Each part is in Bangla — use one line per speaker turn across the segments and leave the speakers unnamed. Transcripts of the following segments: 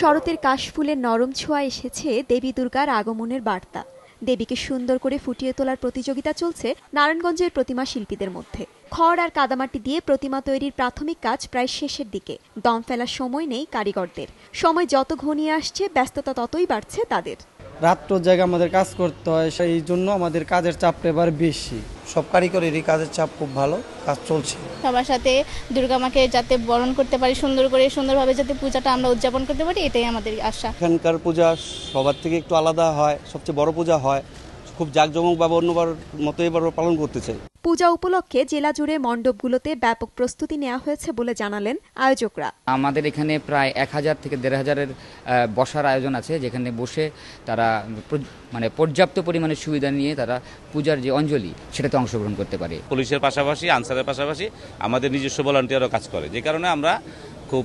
শরতের কাশফুলের নরম ছোঁয়া এসেছে দেবী দুর্গার আগমনের বার্তা দেবীকে সুন্দর করে ফুটিয়ে তোলার প্রতিযোগিতা চলছে নারায়ণগঞ্জের প্রতিমা শিল্পীদের মধ্যে খড় আর কাদামাটি দিয়ে প্রতিমা তৈরির প্রাথমিক কাজ প্রায় শেষের দিকে দম ফেলার সময় নেই কারিগরদের সময় যত ঘনিয়ে আসছে ব্যস্ততা ততই বাড়ছে তাদের
রাত্র জায়গা আমাদের কাজ করতে হয় সেই জন্য আমাদের কাজের চাপটা এবার বেশি সব কারিগরেরই কাজের চাপ খুব ভালো কাজ চলছে
সবার সাথে দুর্গা মাকে যাতে বরণ করতে পারি সুন্দর করে সুন্দরভাবে যাতে পূজাটা আমরা উদযাপন করতে পারি এটাই আমাদের আশা
এখানকার পূজা সবার থেকে একটু আলাদা হয় সবচেয়ে বড় পূজা হয় খুব জাঁকজমকভাবে অন্যবার মতো এবার পালন করতে
চাই
পূজা উপলক্ষে জেলা জুড়ে মণ্ডপগুলোতে ব্যাপক প্রস্তুতি নেওয়া হয়েছে বলে জানালেন আয়োজকরা
আমাদের এখানে প্রায় এক হাজার থেকে দেড় হাজারের বসার আয়োজন আছে যেখানে বসে তারা মানে পর্যাপ্ত পরিমাণে সুবিধা নিয়ে তারা পূজার যে অঞ্জলি সেটাতে অংশগ্রহণ করতে পারে
পুলিশের পাশাপাশি আনসারের পাশাপাশি আমাদের নিজস্ব ভলান্টিয়ারও কাজ করে যে কারণে আমরা খুব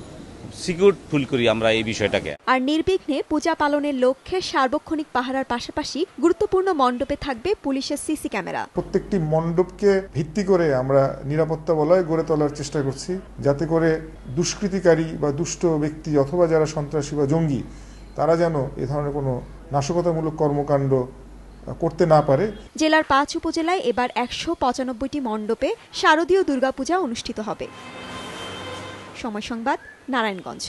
এই বিষয়টাকে
আর নির্বিঘ্নে পূজা পালনের লক্ষ্যে সার্বক্ষণিক পাহারার পাশাপাশি গুরুত্বপূর্ণ মণ্ডপে থাকবে পুলিশের সিসি ক্যামেরা
প্রত্যেকটি মণ্ডপকে ভিত্তি করে আমরা নিরাপত্তা বলয় গড়ে তোলার চেষ্টা করছি যাতে করে দুষ্কৃতিকারী বা দুষ্ট ব্যক্তি অথবা যারা সন্ত্রাসী বা জঙ্গি তারা যেন এ ধরনের কোনো নাশকতামূলক কর্মকাণ্ড করতে না পারে
জেলার পাঁচ উপজেলায় এবার একশো পঁচানব্বইটি মণ্ডপে শারদীয় দুর্গাপূজা অনুষ্ঠিত হবে সময় সংবাদ নারায়ণগঞ্জ